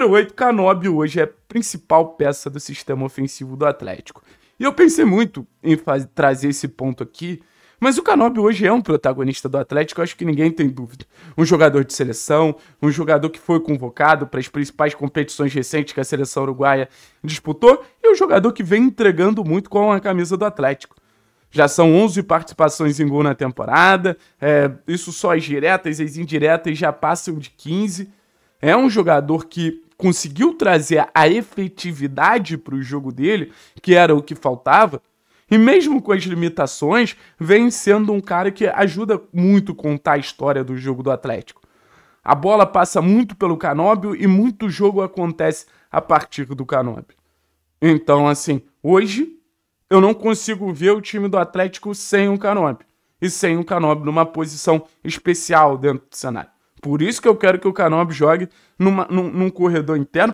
número 8, Canóbio hoje é a principal peça do sistema ofensivo do Atlético. E eu pensei muito em trazer esse ponto aqui, mas o Canóbio hoje é um protagonista do Atlético, Eu acho que ninguém tem dúvida. Um jogador de seleção, um jogador que foi convocado para as principais competições recentes que a seleção uruguaia disputou, e um jogador que vem entregando muito com a camisa do Atlético. Já são 11 participações em gol na temporada, é, isso só as diretas, as indiretas já passam de 15. É um jogador que conseguiu trazer a efetividade para o jogo dele, que era o que faltava, e mesmo com as limitações, vem sendo um cara que ajuda muito a contar a história do jogo do Atlético. A bola passa muito pelo Canóbio e muito jogo acontece a partir do Canóbio. Então, assim, hoje eu não consigo ver o time do Atlético sem o Canobbio Canóbio e sem o Canobbio Canóbio numa posição especial dentro do cenário. Por isso que eu quero que o Canob jogue numa, num, num corredor interno